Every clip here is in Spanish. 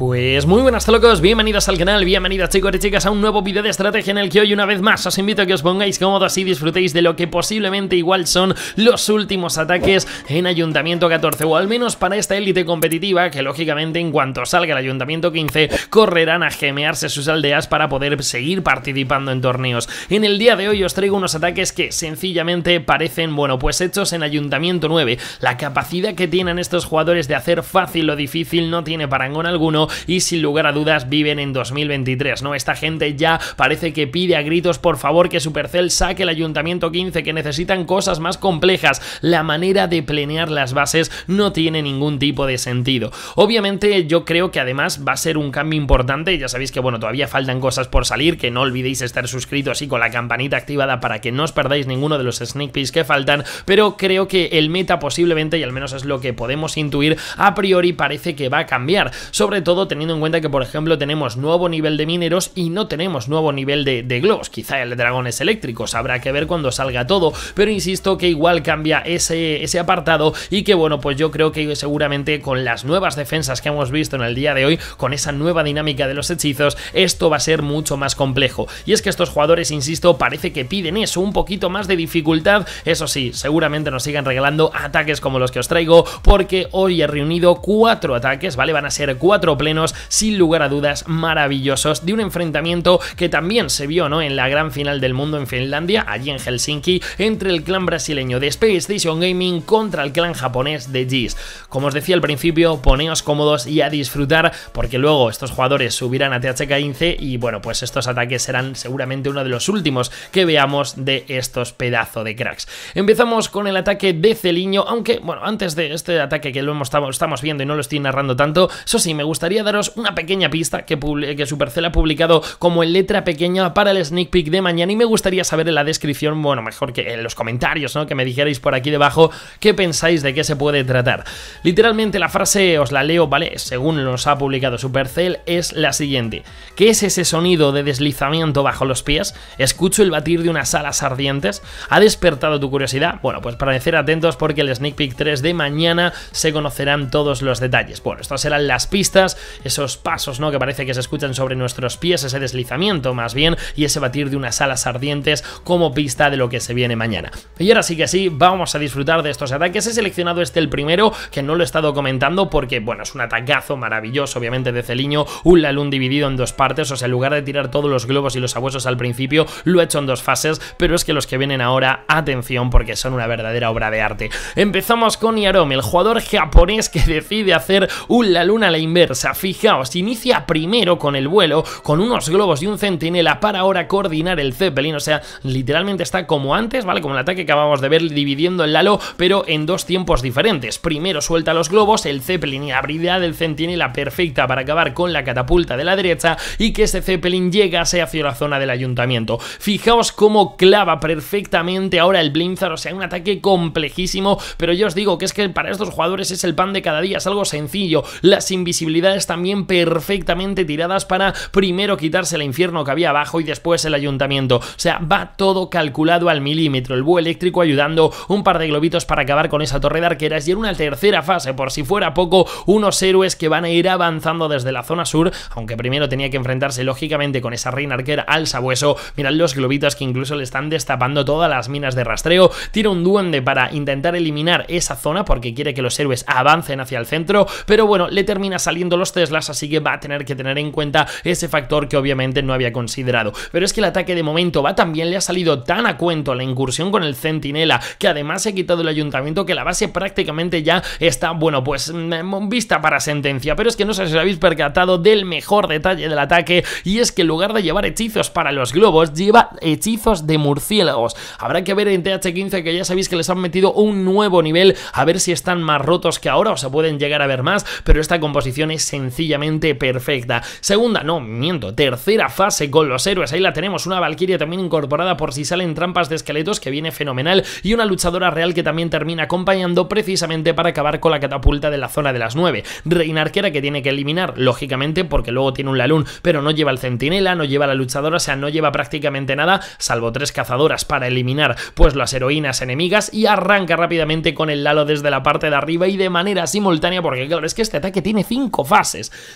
Pues muy buenas locos, bienvenidos al canal, bienvenidos chicos y chicas a un nuevo vídeo de estrategia en el que hoy una vez más os invito a que os pongáis cómodos y disfrutéis de lo que posiblemente igual son los últimos ataques en Ayuntamiento 14 o al menos para esta élite competitiva que lógicamente en cuanto salga el Ayuntamiento 15 correrán a gemearse sus aldeas para poder seguir participando en torneos. En el día de hoy os traigo unos ataques que sencillamente parecen, bueno, pues hechos en Ayuntamiento 9. La capacidad que tienen estos jugadores de hacer fácil lo difícil no tiene parangón alguno y sin lugar a dudas viven en 2023, ¿no? Esta gente ya parece que pide a gritos por favor que Supercell saque el Ayuntamiento 15, que necesitan cosas más complejas. La manera de planear las bases no tiene ningún tipo de sentido. Obviamente yo creo que además va a ser un cambio importante, ya sabéis que bueno, todavía faltan cosas por salir, que no olvidéis estar suscritos y con la campanita activada para que no os perdáis ninguno de los sneak peeks que faltan, pero creo que el meta posiblemente, y al menos es lo que podemos intuir, a priori parece que va a cambiar, sobre todo teniendo en cuenta que, por ejemplo, tenemos nuevo nivel de mineros y no tenemos nuevo nivel de, de globos. Quizá el de dragones eléctricos, habrá que ver cuando salga todo, pero insisto que igual cambia ese, ese apartado y que, bueno, pues yo creo que seguramente con las nuevas defensas que hemos visto en el día de hoy, con esa nueva dinámica de los hechizos, esto va a ser mucho más complejo. Y es que estos jugadores, insisto, parece que piden eso, un poquito más de dificultad. Eso sí, seguramente nos sigan regalando ataques como los que os traigo, porque hoy he reunido cuatro ataques, ¿vale? Van a ser cuatro play sin lugar a dudas maravillosos de un enfrentamiento que también se vio ¿no? en la gran final del mundo en Finlandia, allí en Helsinki, entre el clan brasileño de Space Station Gaming contra el clan japonés de Gs Como os decía al principio, poneos cómodos y a disfrutar porque luego estos jugadores subirán a THK15 y bueno, pues estos ataques serán seguramente uno de los últimos que veamos de estos pedazos de cracks. Empezamos con el ataque de Celiño, aunque bueno, antes de este ataque que lo hemos estamos viendo y no lo estoy narrando tanto, eso sí, me gusta daros una pequeña pista que, que Supercell ha publicado como en letra pequeña para el sneak peek de mañana y me gustaría saber en la descripción, bueno, mejor que en los comentarios, ¿no? Que me dijerais por aquí debajo qué pensáis de qué se puede tratar. Literalmente la frase, os la leo, ¿vale? Según nos ha publicado Supercell, es la siguiente. ¿Qué es ese sonido de deslizamiento bajo los pies? Escucho el batir de unas alas ardientes. ¿Ha despertado tu curiosidad? Bueno, pues para decir atentos porque el sneak peek 3 de mañana se conocerán todos los detalles. Bueno, estas serán las pistas esos pasos, ¿no? Que parece que se escuchan sobre nuestros pies, ese deslizamiento más bien, y ese batir de unas alas ardientes como pista de lo que se viene mañana. Y ahora sí que sí, vamos a disfrutar de estos ataques. He seleccionado este el primero, que no lo he estado comentando porque, bueno, es un atacazo maravilloso, obviamente, de Celiño, un Lalun dividido en dos partes, o sea, en lugar de tirar todos los globos y los abuesos al principio, lo he hecho en dos fases, pero es que los que vienen ahora, atención, porque son una verdadera obra de arte. Empezamos con Yarom, el jugador japonés que decide hacer un Lalun a la inversa, fijaos, inicia primero con el vuelo, con unos globos y un centinela para ahora coordinar el Zeppelin, o sea, literalmente está como antes, ¿vale? Como el ataque que acabamos de ver, dividiendo el Lalo, pero en dos tiempos diferentes. Primero suelta los globos, el Zeppelin y la habilidad del centinela perfecta para acabar con la catapulta de la derecha y que ese Zeppelin llegase hacia la zona del ayuntamiento. Fijaos cómo clava perfectamente ahora el Blinzar, o sea, un ataque complejísimo, pero yo os digo que es que para estos jugadores es el pan de cada día, es algo sencillo. Las invisibilidades también perfectamente tiradas para primero quitarse el infierno que había abajo y después el ayuntamiento. O sea, va todo calculado al milímetro. El búho eléctrico ayudando un par de globitos para acabar con esa torre de arqueras y en una tercera fase, por si fuera poco, unos héroes que van a ir avanzando desde la zona sur, aunque primero tenía que enfrentarse lógicamente con esa reina arquera al sabueso. Mirad los globitos que incluso le están destapando todas las minas de rastreo. Tira un duende para intentar eliminar esa zona porque quiere que los héroes avancen hacia el centro, pero bueno, le termina saliendo los Teslas, así que va a tener que tener en cuenta ese factor que obviamente no había considerado. Pero es que el ataque de momento va también, le ha salido tan a cuento la incursión con el Centinela, que además se ha quitado el ayuntamiento, que la base prácticamente ya está, bueno, pues mm, mm, vista para sentencia. Pero es que no sé si lo habéis percatado del mejor detalle del ataque, y es que en lugar de llevar hechizos para los globos, lleva hechizos de murciélagos. Habrá que ver en TH15 que ya sabéis que les han metido un nuevo nivel, a ver si están más rotos que ahora o se pueden llegar a ver más, pero esta composición es sencilla sencillamente perfecta. Segunda, no, miento, tercera fase con los héroes. Ahí la tenemos, una valquiria también incorporada por si salen trampas de esqueletos que viene fenomenal y una luchadora real que también termina acompañando precisamente para acabar con la catapulta de la zona de las 9. Reina Arquera que tiene que eliminar, lógicamente, porque luego tiene un Lalun, pero no lleva el centinela, no lleva la luchadora, o sea, no lleva prácticamente nada, salvo tres cazadoras para eliminar pues las heroínas enemigas y arranca rápidamente con el Lalo desde la parte de arriba y de manera simultánea, porque claro, es que este ataque tiene 5 fases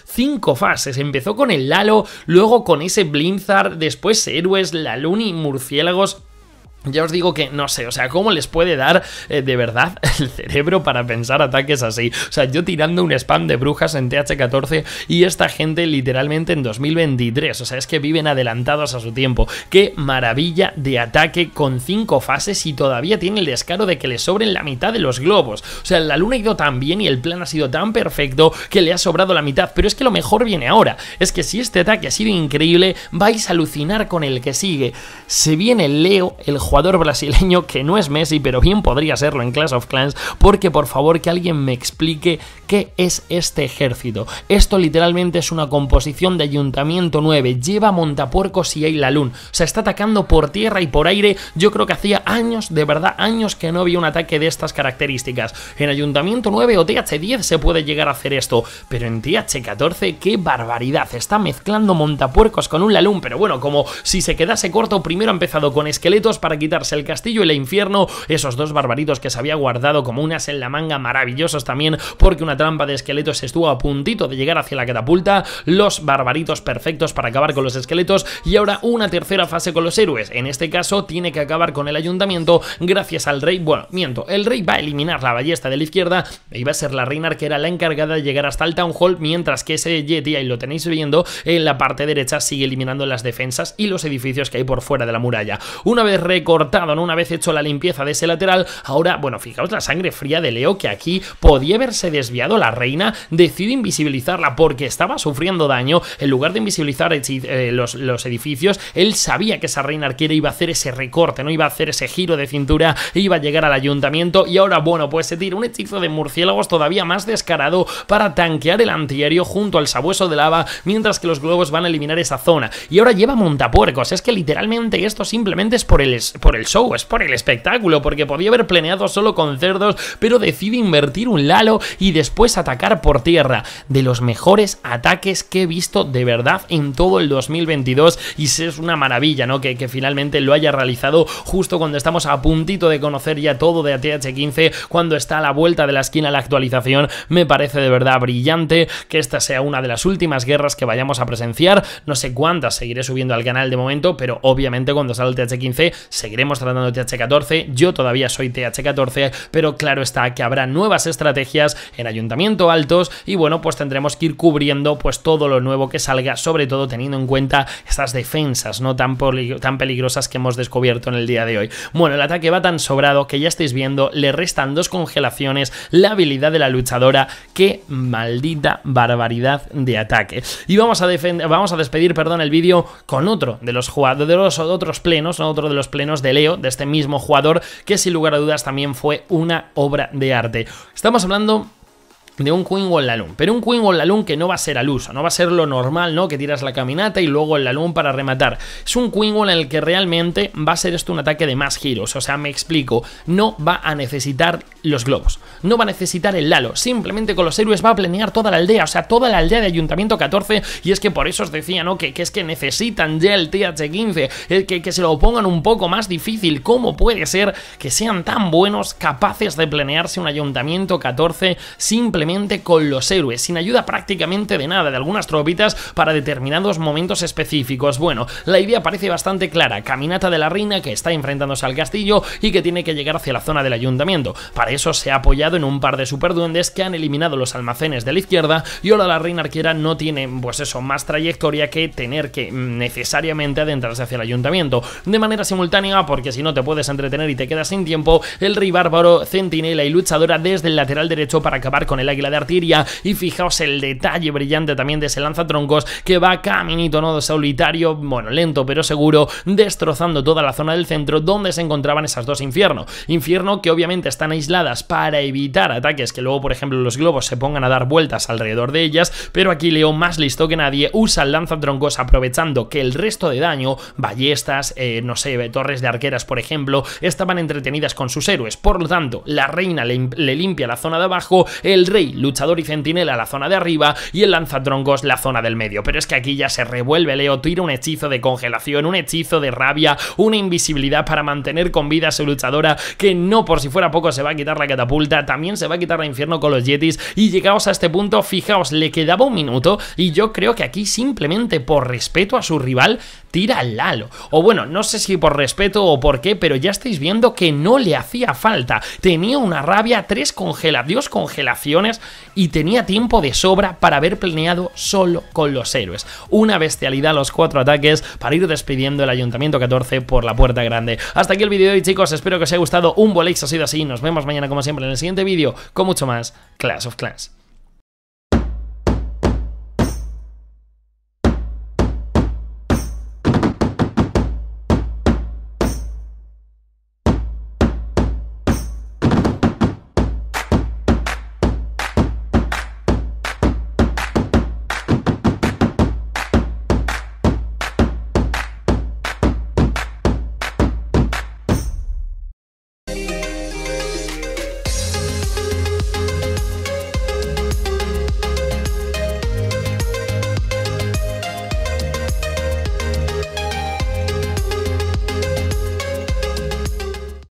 Cinco fases. Empezó con el Lalo, luego con ese Blinzard, después héroes, la y murciélagos. Ya os digo que no sé, o sea, ¿cómo les puede dar eh, de verdad el cerebro para pensar ataques así? O sea, yo tirando un spam de brujas en TH14 y esta gente literalmente en 2023, o sea, es que viven adelantados a su tiempo. Qué maravilla de ataque con cinco fases y todavía tiene el descaro de que le sobren la mitad de los globos. O sea, la luna ha ido tan bien y el plan ha sido tan perfecto que le ha sobrado la mitad, pero es que lo mejor viene ahora. Es que si este ataque ha sido increíble, vais a alucinar con el que sigue. Se viene Leo el juego jugador brasileño que no es Messi, pero bien podría serlo en Clash of Clans, porque por favor que alguien me explique qué es este ejército. Esto literalmente es una composición de Ayuntamiento 9, lleva montapuercos y hay O se está atacando por tierra y por aire, yo creo que hacía años, de verdad años que no había un ataque de estas características. En Ayuntamiento 9 o TH10 se puede llegar a hacer esto, pero en TH14 qué barbaridad, está mezclando montapuercos con un Lalun, pero bueno, como si se quedase corto, primero ha empezado con esqueletos para que quitarse el castillo, y el infierno, esos dos barbaritos que se había guardado como unas en la manga maravillosos también, porque una trampa de esqueletos estuvo a puntito de llegar hacia la catapulta, los barbaritos perfectos para acabar con los esqueletos y ahora una tercera fase con los héroes. En este caso tiene que acabar con el ayuntamiento gracias al rey, bueno, miento, el rey va a eliminar la ballesta de la izquierda y e va a ser la reina que era la encargada de llegar hasta el town hall, mientras que ese Yeti, ahí lo tenéis viendo, en la parte derecha sigue eliminando las defensas y los edificios que hay por fuera de la muralla. Una vez reco cortado, Una vez hecho la limpieza de ese lateral, ahora, bueno, fijaos la sangre fría de Leo que aquí podía haberse desviado la reina, decide invisibilizarla porque estaba sufriendo daño, en lugar de invisibilizar eh, los, edificios, él sabía que esa reina arquera iba a hacer ese recorte, ¿no? Iba a hacer ese giro de cintura, iba a llegar al ayuntamiento y ahora, bueno, pues se tira un hechizo de murciélagos todavía más descarado para tanquear el antiaéreo junto al sabueso de lava, mientras que los globos van a eliminar esa zona. Y ahora lleva montapuercos, es que literalmente esto simplemente es por el por el show, es por el espectáculo, porque podía haber planeado solo con cerdos, pero decide invertir un Lalo y después atacar por tierra. De los mejores ataques que he visto de verdad en todo el 2022 y es una maravilla, ¿no? Que, que finalmente lo haya realizado justo cuando estamos a puntito de conocer ya todo de ATH15, cuando está a la vuelta de la esquina la actualización, me parece de verdad brillante que esta sea una de las últimas guerras que vayamos a presenciar, no sé cuántas seguiré subiendo al canal de momento, pero obviamente cuando salga el TH15 seguiremos tratando TH14, yo todavía soy TH14, pero claro está que habrá nuevas estrategias en Ayuntamiento Altos y bueno, pues tendremos que ir cubriendo pues todo lo nuevo que salga, sobre todo teniendo en cuenta estas defensas no tan, tan peligrosas que hemos descubierto en el día de hoy. Bueno, el ataque va tan sobrado que ya estáis viendo, le restan dos congelaciones, la habilidad de la luchadora, qué maldita barbaridad de ataque. Y vamos a, vamos a despedir, perdón, el vídeo con otro de los jugadores, de los otros plenos, ¿no? otro de los plenos de Leo, de este mismo jugador, que sin lugar a dudas también fue una obra de arte. Estamos hablando de un Queen Lalum. Pero un Queen lalum que no va a ser al uso, no va a ser lo normal, ¿no? Que tiras la caminata y luego el Lalum para rematar. Es un Queen Wall en el que realmente va a ser esto un ataque de más giros. O sea, me explico, no va a necesitar los globos, no va a necesitar el Lalo. Simplemente con los héroes va a planear toda la aldea, o sea, toda la aldea de Ayuntamiento 14. Y es que por eso os decía, ¿no? Que, es que necesitan ya el TH15, que, que se lo pongan un poco más difícil. ¿Cómo puede ser que sean tan buenos, capaces de planearse un Ayuntamiento 14 simplemente? con los héroes, sin ayuda prácticamente de nada, de algunas tropitas para determinados momentos específicos. Bueno, la idea parece bastante clara, caminata de la reina que está enfrentándose al castillo y que tiene que llegar hacia la zona del ayuntamiento. Para eso se ha apoyado en un par de superduendes que han eliminado los almacenes de la izquierda y ahora la reina arquera no tiene, pues eso, más trayectoria que tener que mm, necesariamente adentrarse hacia el ayuntamiento. De manera simultánea, porque si no te puedes entretener y te quedas sin tiempo, el rey bárbaro, centinela y luchadora desde el lateral derecho para acabar con el la de artillería y fijaos el detalle brillante también de ese lanzatroncos que va caminito nodo solitario, bueno, lento pero seguro, destrozando toda la zona del centro donde se encontraban esas dos infierno. Infierno que obviamente están aisladas para evitar ataques que luego, por ejemplo, los globos se pongan a dar vueltas alrededor de ellas, pero aquí Leo, más listo que nadie, usa el lanzatroncos aprovechando que el resto de daño, ballestas, eh, no sé, torres de arqueras, por ejemplo, estaban entretenidas con sus héroes. Por lo tanto, la reina le limpia la zona de abajo, el rey luchador y centinela la zona de arriba y el lanzatroncos la zona del medio. Pero es que aquí ya se revuelve Leo, tira un hechizo de congelación, un hechizo de rabia, una invisibilidad para mantener con vida a su luchadora que no por si fuera poco se va a quitar la catapulta, también se va a quitar la infierno con los Yetis y llegados a este punto, fijaos, le quedaba un minuto y yo creo que aquí simplemente por respeto a su rival tira Lalo. O bueno, no sé si por respeto o por qué, pero ya estáis viendo que no le hacía falta. Tenía una rabia, tres congelaciones y tenía tiempo de sobra para haber planeado solo con los héroes. Una bestialidad los cuatro ataques para ir despidiendo el Ayuntamiento 14 por la puerta grande. Hasta aquí el vídeo de hoy, chicos. Espero que os haya gustado. Un bolex ha sido así. Nos vemos mañana, como siempre, en el siguiente vídeo con mucho más Clash of Clans.